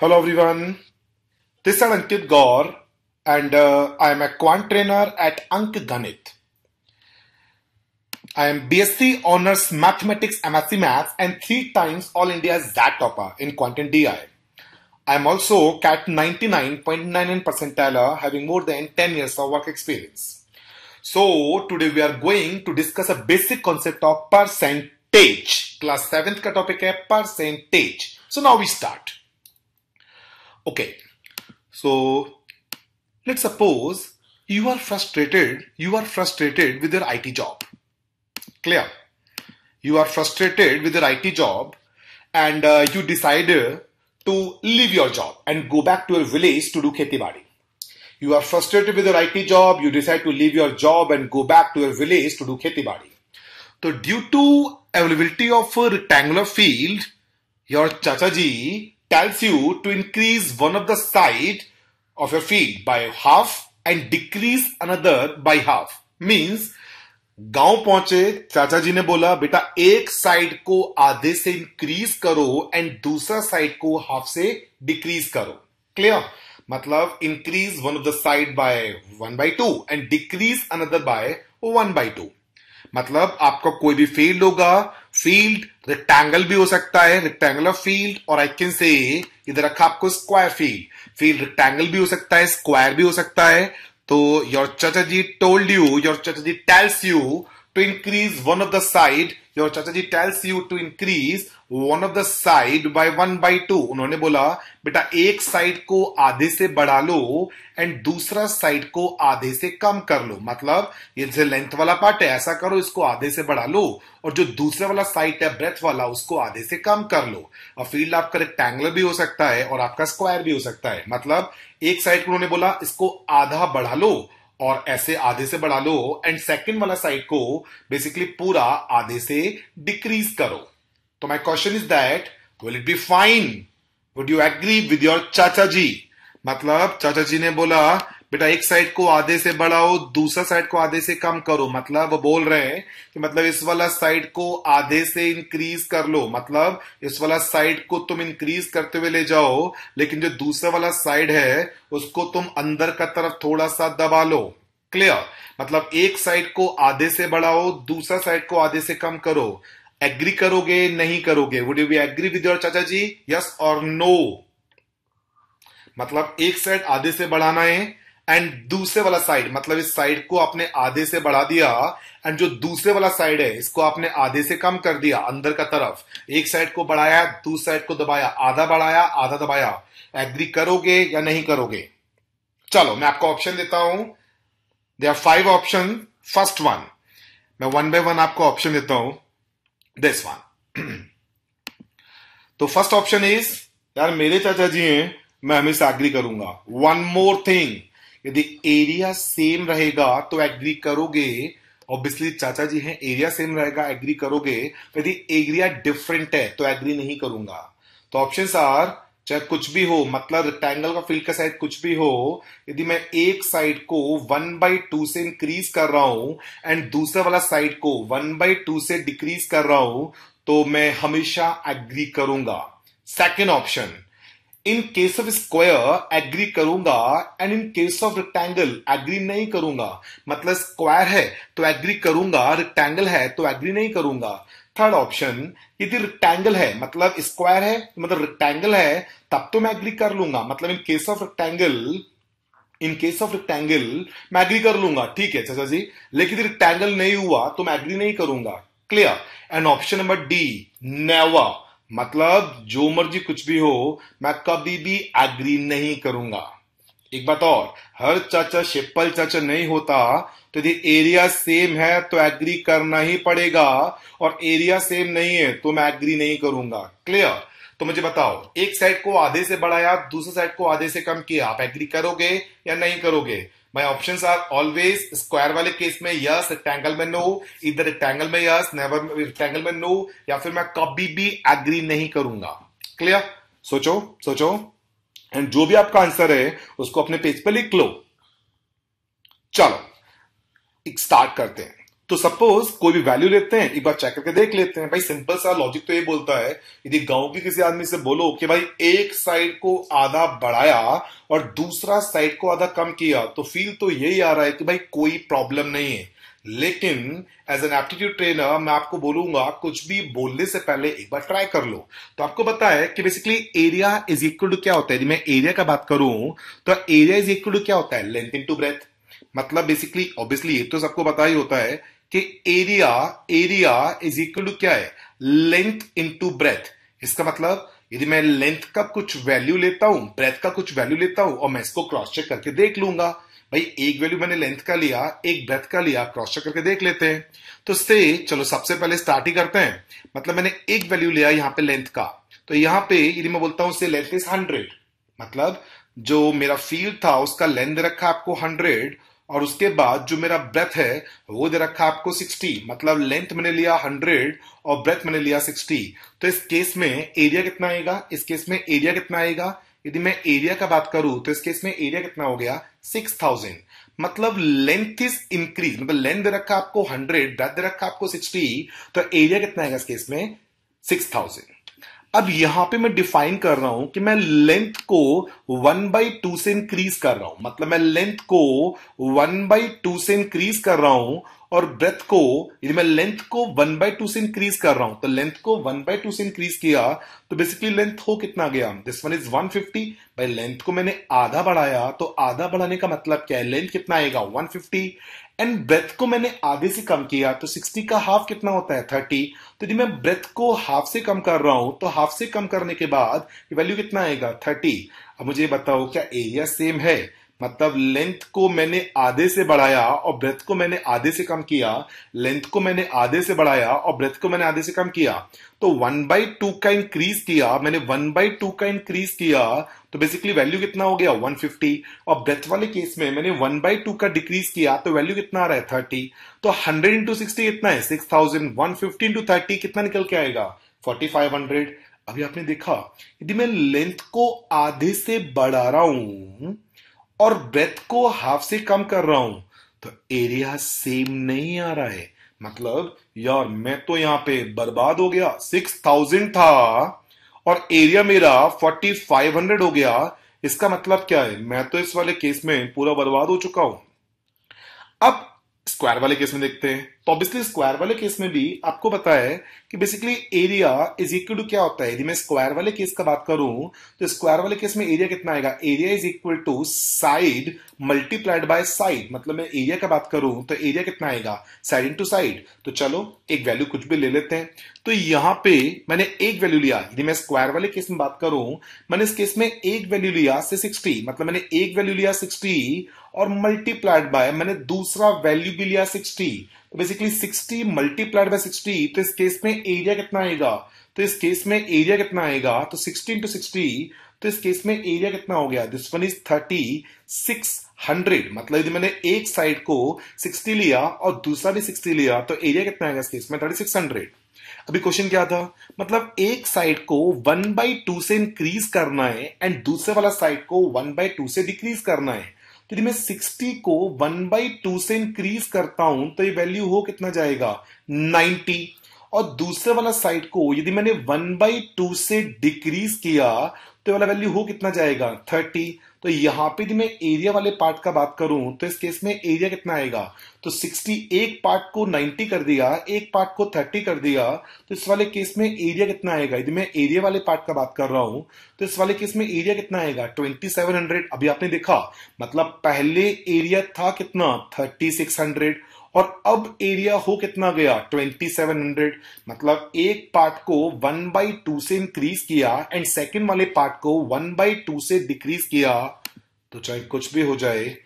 Hello everyone, this is Ankit Gaur and uh, I am a quant trainer at Ank Ganit. I am BSc Honours Mathematics MSc Maths and three times All India ZAT topper in Quant and DI. I am also CAT 99.99 percentile having more than 10 years of work experience. So today we are going to discuss a basic concept of percentage. Class 7th topic is percentage. So now we start. Okay, so let's suppose you are frustrated, you are frustrated with your IT job. Clear? You are frustrated with your IT job and uh, you decided uh, to leave your job and go back to your village to do khetibadi. You are frustrated with your IT job, you decide to leave your job and go back to your village to do khetibadi. So due to availability of a rectangular field, your chachaji tells you to increase one of the side of your field by half and decrease another by half. Means गांव पहुंचे चाचा जी ने बोला बेटा एक side को आधे से इंक्रीज करो एंड दूसरा साइड को हाफ से डिक्रीज करो क्लियर मतलब increase one of the side by one by two and decrease another by one by two मतलब आपका कोई भी फील्ड होगा फील्ड रेक्टेंगल भी हो सकता है रेक्टेंगुलर फील्ड और आई कैन से इधर रखा आपको स्क्वायर फील्ड फील्ड रेक्टेंगल भी हो सकता है स्क्वायर भी हो सकता है तो your chacha ji told you your chacha ji tells you to increase one of the side your chacha ji tells you to increase one of the side by one by two उन्होंने बोला बेटा एक साइड को आधे से बढ़ा लो एंड दूसरा साइड को आधे से कम कर लो मतलब ये जो लेंथ वाला पार्ट है ऐसा करो इसको आधे से बढ़ा लो और जो दूसरा वाला साइड है ब्रेथ वाला उसको आधे से कम कर लो और फील्ड आपका रेक्टेंगुलर भी हो सकता है और आपका स्क्वायर भी हो सकता है मतलब एक साइड को उन्होंने बोला इसको आधा बढ़ा लो और ऐसे आधे से बढ़ा लो एंड सेकेंड वाला साइड को बेसिकली पूरा आधे से डिक्रीज करो तो my question is that will it be fine would you agree with your chacha ji मतलब चाचा जी ने बोला बेटा एक साइड को आधे से बढ़ाओ दूसरा साइड को आधे से कम करो मतलब वो बोल रहे हैं कि मतलब इस वाला साइड को आधे से इंक्रीज कर लो मतलब इस वाला साइड को तुम इंक्रीज करते हुए ले जाओ लेकिन जो दूसरा वाला साइड है उसको तुम अंदर का तरफ थोड़ा सा दबा लो क्लियर मतलब एक साइड को आधे से बढ़ाओ दूसरा साइड को आधे से कम करो एग्री करोगे नहीं करोगे would you be agree with your chacha ji yes और नो मतलब एक साइड आधे से बढ़ाना है एंड दूसरे वाला साइड मतलब इस साइड को आपने आधे से बढ़ा दिया एंड जो दूसरे वाला साइड है इसको आपने आधे से कम कर दिया अंदर का तरफ एक साइड को बढ़ाया दूसरे साइड को दबाया आधा बढ़ाया आधा दबाया एग्री करोगे या नहीं करोगे चलो मैं आपको ऑप्शन देता हूं they are five option first one मैं वन बाय वन आपको ऑप्शन देता हूं दिस वन तो फर्स्ट ऑप्शन इज यार मेरे चाचा जी हैं मैं हमेशा एग्री करूंगा वन मोर थिंग यदि एरिया सेम रहेगा तो एग्री करोगे ऑब्वियसली चाचा जी हैं एरिया सेम रहेगा एग्री करोगे यदि एरिया डिफरेंट है तो एग्री नहीं करूंगा तो ऑप्शन आर चाहे कुछ भी हो मतलब रेक्टेंगल का फील्ड का साइड कुछ भी हो यदि मैं एक साइड को वन बाई टू से इंक्रीज कर रहा हूं एंड दूसरे वाला साइड को वन बाई टू से डिक्रीज कर रहा हूं तो मैं हमेशा एग्री करूंगा second option in case of square agree करूंगा and in case of rectangle agree नहीं करूंगा मतलब स्क्वायर है तो एग्री करूंगा रेक्टेंगल है तो एग्री नहीं करूंगा थर्ड ऑप्शन यदि रेक्टेंगल है मतलब स्क्वायर है तो मतलब रेक्टेंगल है तब तो मैं एग्री कर लूंगा मतलब in case of rectangle in case of rectangle मैं एग्री कर लूंगा ठीक है चाचा जी लेकिन यदि रेक्टेंगल नहीं हुआ तो मैं एग्री नहीं करूंगा clear and option number D नेवा मतलब जो मर्जी कुछ भी हो मैं कभी भी एग्री नहीं करूंगा एक बात और हर चाचा शेपल चाचा नहीं होता तो यदि एरिया सेम है तो एग्री करना ही पड़ेगा और एरिया सेम नहीं है तो मैं एग्री नहीं करूंगा क्लियर तो मुझे बताओ एक साइड को आधे से बढ़ाया दूसरे साइड को आधे से कम किया आप एग्री करोगे या नहीं करोगे my options are always square वाले केस में यस रेक्टेंगल में नो इधर रेक्टेंगल में यस नेवर रेक्टेंगल में नो या फिर मैं कभी भी एग्री नहीं करूंगा क्लियर सोचो सोचो एंड जो भी आपका आंसर है उसको अपने पेज पर लिख लो चलो स्टार्ट करते हैं तो सपोज कोई भी वैल्यू लेते हैं एक बार चेक करके देख लेते हैं भाई सिंपल सा लॉजिक तो ये बोलता है यदि गांव के किसी आदमी से बोलो कि भाई एक साइड को आधा बढ़ाया और दूसरा साइड को आधा कम किया तो फील तो यही आ रहा है कि भाई कोई प्रॉब्लम नहीं है लेकिन एज एन एप्टीट्यूड ट्रेनर मैं आपको बोलूंगा कुछ भी बोलने से पहले एक बार ट्राई कर लो तो आपको पता है कि basically area is equal to क्या होता है यदि मैं एरिया का बात करूं तो एरिया इज इक्वल टू क्या होता है लेंथ इन टू ब्रेथ मतलब बेसिकली ऑब्वियसली ये तो सबको पता ही होता है कि area area is equal to क्या है लेंथ इनटू ब्रेथ इसका मतलब यदि मैं लेंथ का कुछ वैल्यू लेता हूं ब्रेथ का कुछ वैल्यू लेता हूं और मैं इसको क्रॉस चेक करके देख लूंगा भाई एक वैल्यू मैंने लेंथ का लिया एक ब्रेथ का लिया क्रॉस चेक करके देख लेते हैं तो इससे चलो सबसे पहले स्टार्ट ही करते हैं मतलब मैंने एक वैल्यू लिया यहां पे लेंथ का तो यहां पे यदि मैं बोलता हूं इससे लेंथ इज हंड्रेड मतलब जो मेरा फील्ड था उसका लेंथ रखा आपको हंड्रेड और उसके बाद जो मेरा ब्रेथ है वो दे रखा आपको 60 मतलब लेंथ मैंने लिया 100 और ब्रेथ मैंने लिया 60 तो इस केस में एरिया कितना आएगा इस केस में एरिया कितना आएगा यदि मैं एरिया का बात करूं तो इस केस में एरिया कितना हो गया 6000 मतलब लेंथ इज इंक्रीज मतलब लेंथ दे रखा आपको 100 ब्रेथ दे रखा आपको 60 तो एरिया कितना आएगा इस केस में 6000 अब यहां पे मैं डिफाइन कर रहा हूं कि मैं लेंथ को वन बाई टू से इंक्रीज कर रहा हूं मतलब मैं लेंथ को वन बाई टू से इंक्रीज कर रहा हूं और ब्रेथ को यदि मैं लेंथ को वन बाय टू से इंक्रीज कर रहा हूं तो लेंथ को वन बाय टू से इंक्रीज किया तो बेसिकली लेंथ हो कितना गया this one is one fifty भाई लेंथ को मैंने आधा बढ़ाया तो आधा बढ़ाने का मतलब क्या है लेंथ कितना आएगा वन फिफ्टी एंड ब्रेथ को मैंने आधे से कम किया तो 60 का हाफ कितना होता है थर्टी तो यदि मैं ब्रेथ को हाफ से कम कर रहा हूं तो हाफ से कम करने के बाद वैल्यू कितना आएगा थर्टी अब मुझे बताओ क्या एरिया सेम है मतलब लेंथ को मैंने आधे से बढ़ाया और ब्रेथ को मैंने आधे से कम किया लेंथ को मैंने आधे से बढ़ाया और ब्रेथ को मैंने आधे से कम किया तो वन बाई टू का इंक्रीज किया मैंने वन बाई टू का इंक्रीज किया तो बेसिकली वैल्यू कितना हो गया 150 और ब्रेथ वाले केस में मैंने वन बाई टू का डिक्रीज किया तो वैल्यू कितना आ रहा है थर्टी तो हंड्रेड इंटू सिक्सटी कितना है six thousand one fifty into thirty कितना निकल के आएगा फोर्टी फाइव हंड्रेड अभी आपने देखा यदि मैं लेंथ को आधे से बढ़ा रहा हूं और ब्रेथ को हाफ से कम कर रहा हूं तो एरिया सेम नहीं आ रहा है मतलब यार मैं तो यहां पे बर्बाद हो गया सिक्स थाउजेंड था और एरिया मेरा फोर्टी फाइव हंड्रेड हो गया इसका मतलब क्या है मैं तो इस वाले केस में पूरा बर्बाद हो चुका हूं अब स्क्वायर वाले केस में देखते हैं तो ऑब्वियसली स्क्वायर वाले केस में भी आपको पता है कि basically area is equal to क्या होता है यदि मैं स्क्वायर वाले केस का बात करूं तो स्क्वायर वाले केस में एरिया कितना आएगा area is equal to side multiplied by side मतलब मैं एरिया का बात करूं तो एरिया कितना आएगा साइड इंटू साइड तो चलो एक वैल्यू कुछ भी ले लेते हैं तो यहां पे मैंने एक वैल्यू लिया यदि मैं स्क्वायर वाले केस में बात करूं मैंने इस केस में एक वैल्यू लिया से सिक्सटी मतलब मैंने एक वैल्यू लिया सिक्सटी और मल्टीप्लाइड बाय मैंने दूसरा वैल्यू भी लिया सिक्सटी तो बेसिकली 60 मल्टीप्लाइड बाय 60 तो इस केस में एरिया कितना आएगा तो इस केस में एरिया कितना आएगा तो 60 इंटू सिक्सटी तो इस केस में एरिया कितना हो गया this one is thirty six hundred मतलब यदि मैंने एक साइड को 60 लिया और दूसरा भी 60 लिया तो एरिया कितना आएगा इस केस में थर्टी सिक्स हंड्रेड अभी क्वेश्चन क्या था मतलब एक साइड को वन बाई टू से इंक्रीज करना है एंड दूसरे वाला साइड को वन बाई टू से डिक्रीज करना है यदि मैं 60 को 1 बाई टू से इंक्रीज करता हूं तो ये वैल्यू हो कितना जाएगा 90 और दूसरे वाला साइड को यदि मैंने 1 बाई टू से डिक्रीज किया तो वाला वैल्यू हो कितना जाएगा थर्टी तो यहां पे मैं एरिया वाले पार्ट का बात करूं तो इस केस में एरिया कितना आएगा तो 60 एक पार्ट को 90 कर दिया एक पार्ट को 30 कर दिया तो इस वाले केस में एरिया कितना आएगा यदि मैं एरिया वाले पार्ट का बात कर रहा हूं तो इस वाले केस में एरिया कितना आएगा 2700 अभी आपने देखा मतलब पहले एरिया था कितना हंड्रेड और अब एरिया हो कितना गया 2700 मतलब एक पार्ट को वन बाई टू से इंक्रीज किया एंड सेकेंड वाले पार्ट को वन बाई टू से डिक्रीज किया तो चाहे कुछ भी हो जाए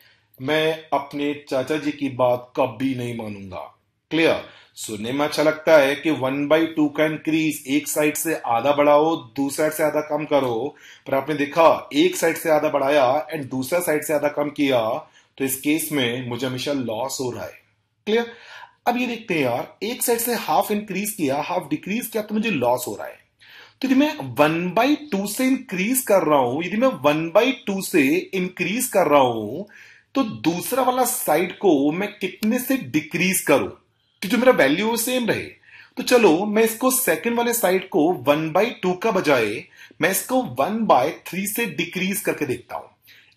मैं अपने चाचा जी की बात कभी नहीं मानूंगा क्लियर सुनने में अच्छा लगता है कि वन बाई टू का इंक्रीज एक साइड से आधा बढ़ाओ दूसरा से आधा कम करो पर आपने देखा एक साइड से आधा बढ़ाया एंड दूसरा साइड से आधा कम किया तो इस केस में मुझे हमेशा लॉस हो रहा है क्लियर अब ये देखते हैं यार एक साइड से हाफ इंक्रीज किया हाफ डिक्रीज किया तो मुझे लॉस हो रहा है तो यदि मैं वन बाई टू से इंक्रीज कर रहा हूं यदि मैं वन बाई टू से इंक्रीज कर रहा हूं तो दूसरा वाला साइड को मैं कितने से डिक्रीज करूं कि जो मेरा वैल्यू सेम रहे तो चलो मैं इसको सेकंड वाले साइड को वन बाई टू का बजाय मैं इसको वन बाय थ्री से डिक्रीज करके देखता हूं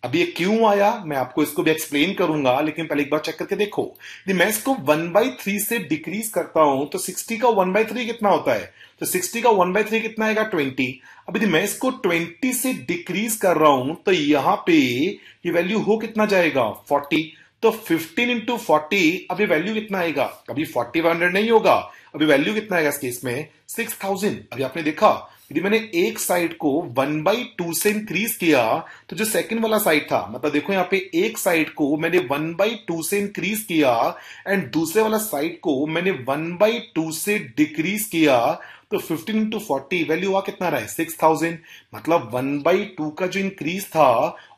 अब ये क्यों आया मैं आपको इसको भी एक्सप्लेन करूंगा लेकिन पहले एक बार चेक करके देखो यदि मैं इसको वन बाई थ्री से डिक्रीज करता हूं तो सिक्सटी का वन बाई थ्री कितना होता है तो सिक्सटी का वन बाई थ्री कितना आएगा ट्वेंटी अब यदि मैं इसको ट्वेंटी से डिक्रीज कर रहा हूं तो यहां पे ये वैल्यू हो कितना जाएगा फोर्टी तो 15 इंटू फोर्टी अब ये वैल्यू कितना आएगा अभी 4500 नहीं होगा अभी वैल्यू कितना आएगा इस केस में 6000 अभी आपने देखा यदि मैंने एक साइड को वन बाई टू से इंक्रीज किया तो जो सेकंड वाला साइड था मतलब देखो यहाँ पे एक साइड को मैंने वन बाई टू से इंक्रीज किया एंड दूसरे वाला साइड को मैंने वन बाई टू से डिक्रीज किया तो 15 इंटू फोर्टी वैल्यू हुआ कितना रहा है सिक्स थाउजेंड मतलब वन बाई टू का जो इंक्रीज था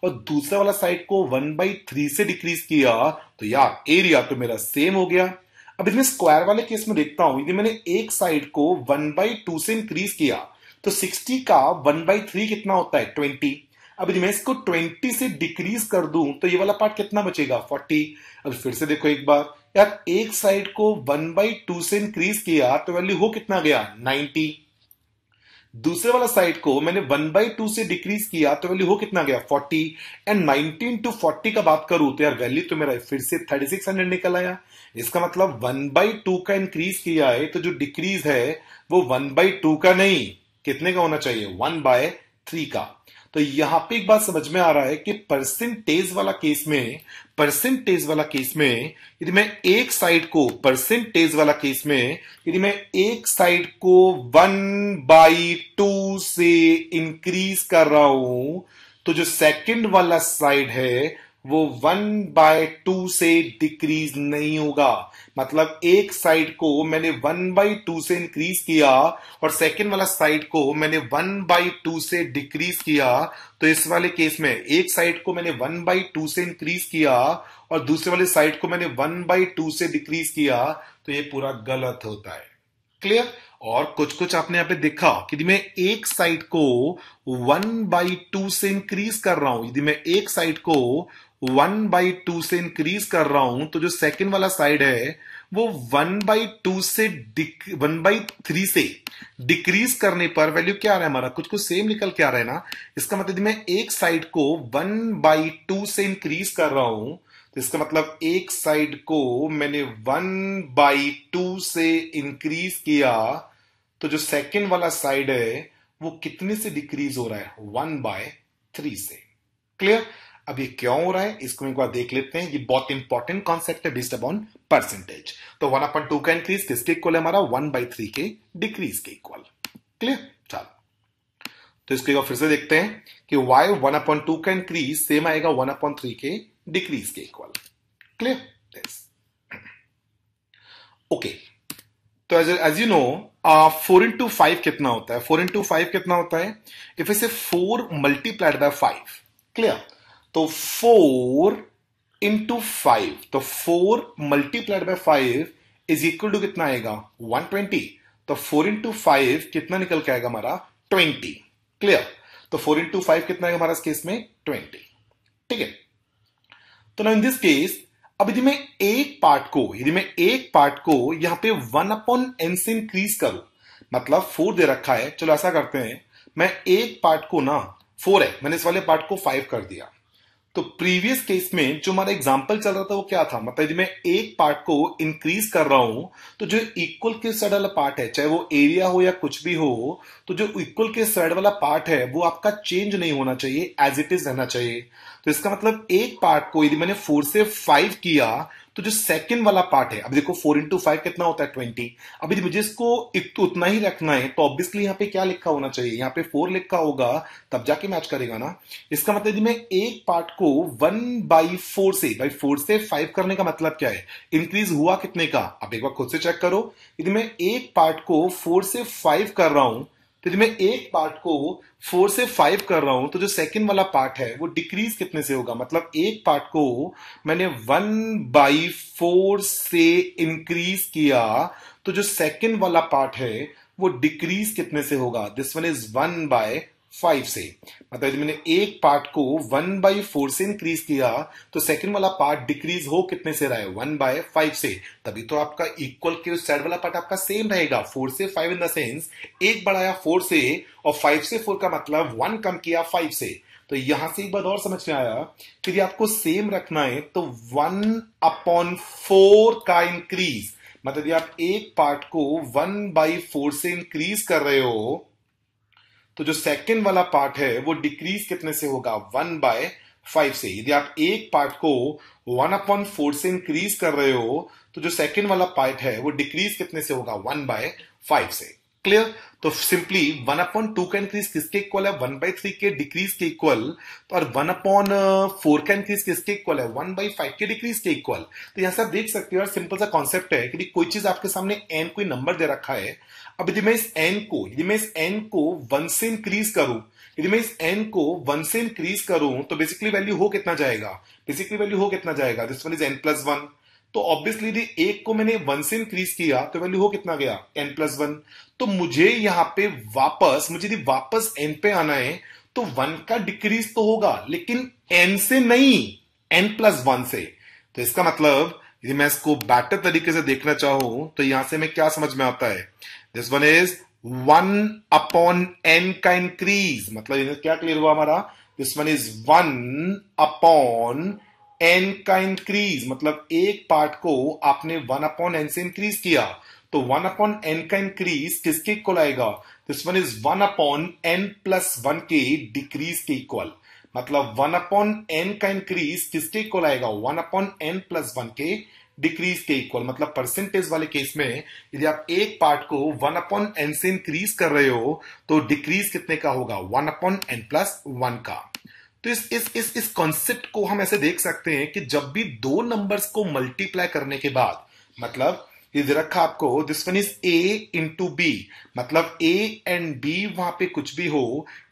और दूसरा वाला साइड को वन बाई थ्री से डिक्रीज किया तो यार एरिया तो मेरा सेम हो गया अब इसमें स्क्वायर वाले केस में देखता हूं यदि मैंने एक साइड को वन बाई टू से इंक्रीज किया तो 60 का वन बाई थ्री कितना होता है 20 अब यदि मैं इसको 20 से डिक्रीज कर दूं तो ये वाला पार्ट कितना बचेगा 40 अब फिर से देखो एक बार यार एक साइड को वन बाई टू से इंक्रीज किया तो वैल्यू हो कितना गया 90 दूसरे वाला साइड को मैंने वन बाई टू से डिक्रीज किया तो वैल्यू हो कितना गया 40 एंड 19 टू 40 का बात करूं तो यार वैल्यू तो मेरा फिर से 3600 निकल आया इसका मतलब वन बाई टू का इंक्रीज किया है तो जो डिक्रीज है वो वन बाई टू का नहीं कितने का होना चाहिए वन बाय थ्री का तो यहां पे एक बात समझ में आ रहा है कि परसेंटेज वाला केस में परसेंटेज वाला केस में यदि मैं एक साइड को परसेंटेज वाला केस में यदि मैं एक साइड को वन बाई टू से इंक्रीज कर रहा हूं तो जो सेकंड वाला साइड है वो वन बाय टू से डिक्रीज नहीं होगा मतलब एक साइड को मैंने वन बाई टू से इंक्रीज किया और सेकेंड वाला साइड को मैंने वन बाई टू से डिक्रीज किया तो इस वाले केस में एक साइड को मैंने वन बाय टू से इंक्रीज किया और दूसरे वाले साइड को मैंने वन बाई टू से डिक्रीज किया तो ये पूरा गलत होता है क्लियर और कुछ कुछ आपने यहां पे देखा कि यदि मैं एक साइड को वन बाई टू से इंक्रीज कर रहा हूं यदि मैं एक साइड को वन बाई टू से इंक्रीज कर रहा हूं तो जो सेकंड वाला साइड है वो वन बाई टू से वन बाई थ्री से डिक्रीज करने पर वैल्यू क्या आ रहा है हमारा कुछ कुछ सेम निकल के आ रहा है ना इसका मतलब मैं एक साइड को वन बाई टू से इंक्रीज कर रहा हूं तो इसका मतलब एक साइड को मैंने वन बाई टू से इंक्रीज किया तो जो सेकेंड वाला साइड है वो कितने से डिक्रीज हो रहा है वन बाय थ्री से क्लियर अब ये क्यों हो रहा है इसको एक बार देख लेते हैं ये बहुत इंपॉर्टेंट कॉन्सेप्ट है बेस्ड अपॉन परसेंटेज तो वन अपन टू का इंक्रीज किसके इक्वल है हमारा वन बाई थ्री के डिक्रीज के इक्वल क्लियर चलो तो इसको एक बार फिर से देखते हैं कि वाई वन अपॉइंट टू का इंक्रीज सेम आएगा वन अपॉइंट थ्री के डिक्रीज के इक्वल क्लियर ओके तो as you know four into five कितना होता है फोर इंटू फाइव कितना होता है इफ इसे four multiplied by five clear तो फोर इंटू फाइव तो four multiplied by five is equal to कितना आएगा वन ट्वेंटी तो फोर इंटू फाइव कितना निकल के आएगा हमारा ट्वेंटी क्लियर तो फोर इंटू फाइव कितना आएगा हमारा इस केस में ट्वेंटी ठीक है तो ना इन दिस केस अब यदि मैं एक पार्ट को यदि मैं एक पार्ट को यहां पे वन अपॉन एन से इंक्रीज करूं मतलब फोर दे रखा है चलो ऐसा करते हैं मैं एक पार्ट को ना फोर है मैंने इस वाले पार्ट को फाइव कर दिया तो प्रीवियस केस में जो हमारा एग्जाम्पल चल रहा था वो क्या था मतलब यदि मैं एक पार्ट को इंक्रीज कर रहा हूं तो जो इक्वल के साइड वाला पार्ट है चाहे वो एरिया हो या कुछ भी हो तो जो इक्वल के साइड वाला पार्ट है वो आपका चेंज नहीं होना चाहिए एज इट इज रहना चाहिए तो इसका मतलब एक पार्ट को यदि मैंने फोर से फाइव किया तो जो सेकंड वाला पार्ट है अब देखो फोर इंटू फाइव कितना होता है ट्वेंटी अभी मुझे इसको तो उतना ही रखना है तो ऑब्वियसली यहाँ पे क्या लिखा होना चाहिए यहाँ पे फोर लिखा होगा तब जाके मैच करेगा ना इसका मतलब यदि मैं एक पार्ट को वन बाई फोर से बाई फोर से फाइव करने का मतलब क्या है इंक्रीज हुआ कितने का अब एक बार खुद से चेक करो यदि मैं एक पार्ट को फोर से फाइव कर रहा हूं यदि तो मैं एक पार्ट को फोर से फाइव कर रहा हूं तो जो सेकेंड वाला पार्ट है वो डिक्रीज कितने से होगा मतलब एक पार्ट को मैंने वन बाई फोर से इंक्रीज किया तो जो सेकेंड वाला पार्ट है वो डिक्रीज कितने से होगा this one is one by five से मतलब यदि मैंने एक पार्ट को वन बाई फोर से इंक्रीज किया तो सेकंड वाला पार्ट डिक्रीज हो कितने से रहा है वन बाय फाइव से तभी तो आपका इक्वल के उस साइड वाला पार्ट आपका सेम रहेगा फोर से फाइव इन द सेंस एक बढ़ाया फोर से और फाइव से फोर का मतलब वन कम किया फाइव से तो यहां से एक बार और समझ में आया कि यदि आपको सेम रखना है तो वन अपॉन फोर का इंक्रीज मतलब यदि आप एक पार्ट को वन बाई फोर से इंक्रीज कर रहे हो तो जो सेकेंड वाला पार्ट है वो डिक्रीज कितने से होगा वन बाय फाइव से यदि आप एक पार्ट को वन अपॉन फोर से इंक्रीज कर रहे हो तो जो सेकेंड वाला पार्ट है वो डिक्रीज कितने से होगा वन बाय फाइव से क्लियर तो सिंपली वन अपॉन टू का इंक्रीज किसके इक्वल है वन बाई थ्री के डिक्रीज के इक्वल तो और वन अपॉन फोर का इंक्रीज किसके इक्वल है वन बाई फाइव के डिक्रीज के इक्वल तो यहां से आप देख सकते हो और सिंपल सा कॉन्सेप्ट है कि कोई चीज आपके सामने एन कोई नंबर दे रखा है अब यदि मैं इस एन को यदि मैं इस एन को वन से इंक्रीज करूं यदि मैं इस एन को वन से इंक्रीज करूं तो बेसिकली वैल्यू हो कितना जाएगा बेसिकली वैल्यू हो कितना जाएगा this one is N plus one तो ऑब्वियसली यदि एक को मैंने वन से इंक्रीज किया तो वैल्यू हो कितना गया एन प्लस वन तो मुझे यहां पे वापस मुझे यदि वापस एन पे आना है तो वन का डिक्रीज तो होगा लेकिन एन से नहीं एन प्लस वन से तो इसका मतलब यदि मैं इसको बेटर तरीके से देखना चाहूं तो यहां से मैं क्या समझ में आता है this one is one upon N का इंक्रीज मतलब क्या क्लियर हुआ हमारा this one is one upon N का इंक्रीज मतलब एक पार्ट को आपने वन अपॉन एन से इंक्रीज किया तो वन अपॉन एन का इंक्रीज किसके इक्वल आएगा this one is one upon N plus one के डिक्रीज के इक्वल मतलब वन अपॉन एन का इंक्रीज किसके इक्वल आएगा one upon N plus one के डिक्रीज के इक्वल मतलब परसेंटेज वाले केस में यदि आप एक पार्ट को वन अपॉन एन से इंक्रीज कर रहे हो तो डिक्रीज कितने का होगा one upon N plus one का तो इस इस इस इस कॉन्सेप्ट को हम ऐसे देख सकते हैं कि जब भी दो नंबर्स को मल्टीप्लाई करने के बाद मतलब ये रखा आपको this one is A into B मतलब ए एंड बी वहां पे कुछ भी हो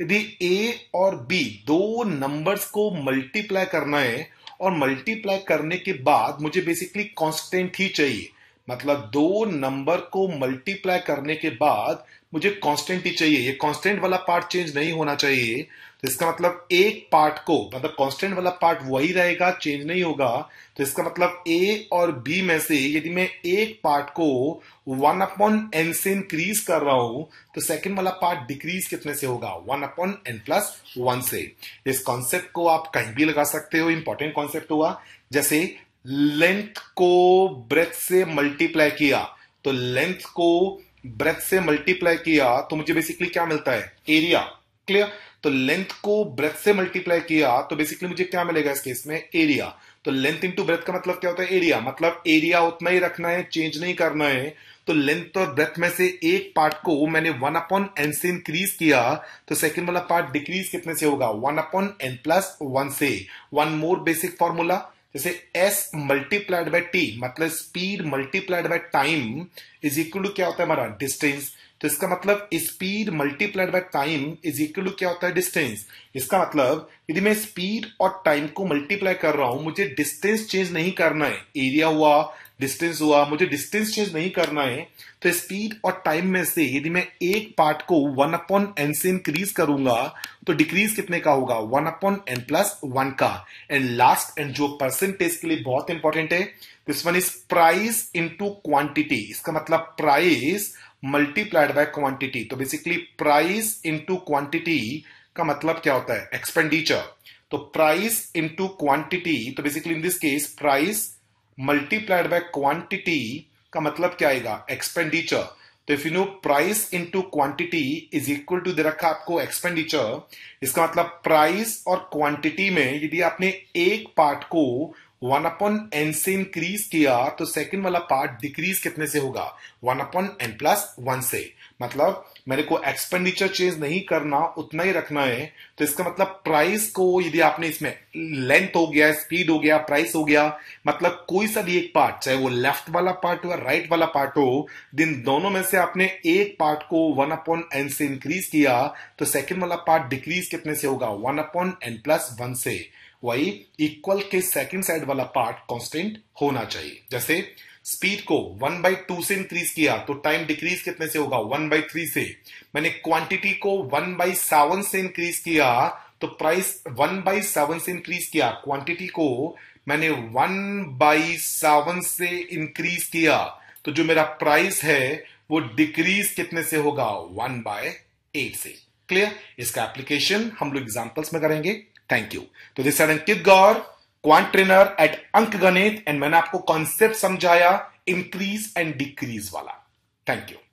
यदि ए और बी दो नंबर्स को मल्टीप्लाई करना है और मल्टीप्लाई करने के बाद मुझे बेसिकली कॉन्स्टेंट ही चाहिए मतलब दो नंबर को मल्टीप्लाई करने के बाद मुझे कॉन्स्टेंट ही चाहिए ये कॉन्स्टेंट वाला पार्ट चेंज नहीं होना चाहिए तो इसका मतलब एक पार्ट को मतलब कॉन्स्टेंट वाला पार्ट वही रहेगा चेंज नहीं होगा तो इसका मतलब ए और बी में से यदि मैं एक पार्ट को वन अपॉन एन से इंक्रीज कर रहा हूं तो सेकंड वाला पार्ट डिक्रीज कितने से होगा one upon N plus one से इस कॉन्सेप्ट को आप कहीं भी लगा सकते हो इंपॉर्टेंट कॉन्सेप्ट हुआ जैसे लेंथ को ब्रेथ से मल्टीप्लाई किया तो लेंथ को ब्रेथ से मल्टीप्लाई किया तो मुझे बेसिकली क्या मिलता है एरिया क्लियर तो लेंथ को ब्रेथ से मल्टीप्लाई किया तो बेसिकली मुझे क्या मिलेगा इस केस में एरिया तो लेंथ इनटू ब्रेथ का मतलब क्या होता है एरिया मतलब एरिया उतना ही रखना है चेंज नहीं करना है तो लेंथ और ब्रेथ में से एक पार्ट को मैंने वन अपॉन एन से इंक्रीज किया तो सेकंड वाला पार्ट डिक्रीज कितने से होगा one upon N plus one से वन मोर बेसिक फॉर्मूला जैसे एस मल्टीप्लाइड बाय टी मतलब speed multiplied by time is equal to क्या होता है हमारा डिस्टेंस तो इसका मतलब speed multiplied by time is equal to क्या होता है डिस्टेंस इसका मतलब यदि मैं स्पीड और टाइम को मल्टीप्लाई कर रहा हूं मुझे डिस्टेंस चेंज नहीं करना है एरिया हुआ डिस्टेंस हुआ मुझे डिस्टेंस चेंज नहीं करना है तो स्पीड और टाइम में से यदि मैं एक पार्ट को वन अपॉन एन से इंक्रीज करूंगा तो डिक्रीज कितने का होगा one upon N plus one का एंड लास्ट एंड जो परसेंटेज के लिए बहुत इंपॉर्टेंट है this one is price into quantity इसका मतलब प्राइस मल्टीप्लाइड बाय क्वांटिटी तो बेसिकली प्राइस इंटू क्वांटिटी का मतलब क्या होता है एक्सपेंडिचर तो प्राइस इंटू क्वांटिटी तो basically in this case price multiplied by quantity का मतलब क्या आएगा एक्सपेंडिचर तो if you know price into quantity is equal to दे रखा आपको एक्सपेंडिचर इसका मतलब प्राइस और क्वांटिटी में यदि आपने एक पार्ट को वन अपॉन एन से इंक्रीज किया तो सेकंड वाला पार्ट डिक्रीज कितने से होगा one upon N plus one से मतलब मेरे को एक्सपेंडिचर चेंज नहीं करना उतना ही रखना है तो इसका मतलब प्राइस को यदि आपने इसमें लेंथ हो गया स्पीड हो गया प्राइस हो गया मतलब कोई सा भी एक पार्ट चाहे वो लेफ्ट वाला पार्ट हो या राइट वाला पार्ट हो दिन दोनों में से आपने एक पार्ट को वन अपॉन एन से इंक्रीज किया तो सेकेंड वाला पार्ट डिक्रीज कितने से होगा one upon N plus one से वही इक्वल के सेकेंड साइड वाला पार्ट कॉन्स्टेंट होना चाहिए जैसे स्पीड को वन बाई टू से इंक्रीज किया तो टाइम डिक्रीज कितने से होगा वन बाई थ्री से मैंने क्वांटिटी को वन बाई सेवन से इंक्रीज किया तो प्राइस वन बाई सेवन से इंक्रीज किया क्वांटिटी को मैंने वन बाई सेवन से इंक्रीज किया तो जो मेरा प्राइस है वो डिक्रीज कितने से होगा वन बाय एट से क्लियर इसका एप्लीकेशन हम लोग एग्जाम्पल्स में करेंगे थैंक यू तो this Ankit Gaur quant trainer at Ank Ganit and मैंने आपको कॉन्सेप्ट समझाया इंक्रीज एंड डिक्रीज वाला थैंक यू